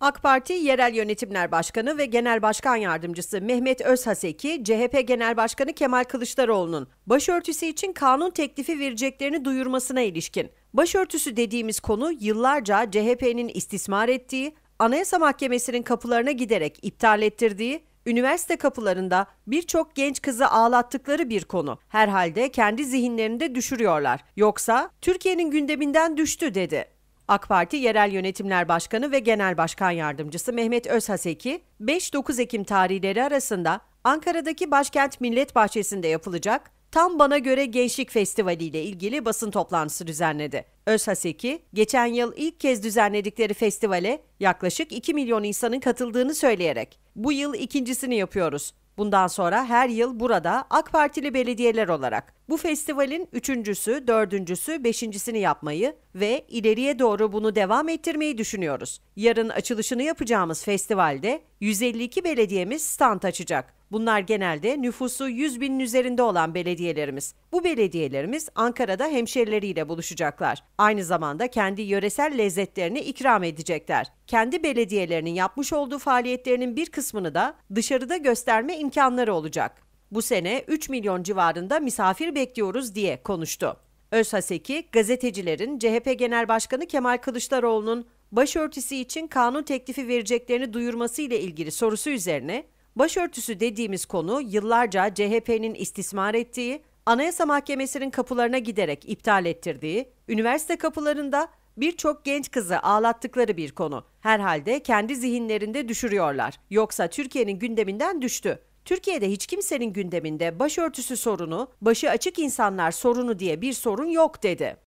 AK Parti Yerel Yönetimler Başkanı ve Genel Başkan Yardımcısı Mehmet Özhaseki, CHP Genel Başkanı Kemal Kılıçdaroğlu'nun başörtüsü için kanun teklifi vereceklerini duyurmasına ilişkin. Başörtüsü dediğimiz konu yıllarca CHP'nin istismar ettiği, Anayasa Mahkemesi'nin kapılarına giderek iptal ettirdiği, üniversite kapılarında birçok genç kızı ağlattıkları bir konu. Herhalde kendi zihinlerinde düşürüyorlar. Yoksa Türkiye'nin gündeminden düştü dedi. AK Parti Yerel Yönetimler Başkanı ve Genel Başkan Yardımcısı Mehmet Özhaseki, 5-9 Ekim tarihleri arasında Ankara'daki Başkent Millet Bahçesi'nde yapılacak Tam Bana Göre Gençlik Festivali ile ilgili basın toplantısı düzenledi. Özhaseki, geçen yıl ilk kez düzenledikleri festivale yaklaşık 2 milyon insanın katıldığını söyleyerek, bu yıl ikincisini yapıyoruz. Bundan sonra her yıl burada AK Partili belediyeler olarak bu festivalin üçüncüsü, dördüncüsü, beşincisini yapmayı ve ileriye doğru bunu devam ettirmeyi düşünüyoruz. Yarın açılışını yapacağımız festivalde 152 belediyemiz stand açacak. Bunlar genelde nüfusu 100 binin üzerinde olan belediyelerimiz. Bu belediyelerimiz Ankara'da hemşerileriyle buluşacaklar. Aynı zamanda kendi yöresel lezzetlerini ikram edecekler. Kendi belediyelerinin yapmış olduğu faaliyetlerinin bir kısmını da dışarıda gösterme imkanları olacak. Bu sene 3 milyon civarında misafir bekliyoruz diye konuştu. Özhaseki, gazetecilerin CHP Genel Başkanı Kemal Kılıçdaroğlu'nun başörtüsü için kanun teklifi vereceklerini duyurması ile ilgili sorusu üzerine Başörtüsü dediğimiz konu yıllarca CHP'nin istismar ettiği, Anayasa Mahkemesi'nin kapılarına giderek iptal ettirdiği, üniversite kapılarında birçok genç kızı ağlattıkları bir konu. Herhalde kendi zihinlerinde düşürüyorlar. Yoksa Türkiye'nin gündeminden düştü. Türkiye'de hiç kimsenin gündeminde başörtüsü sorunu, başı açık insanlar sorunu diye bir sorun yok dedi.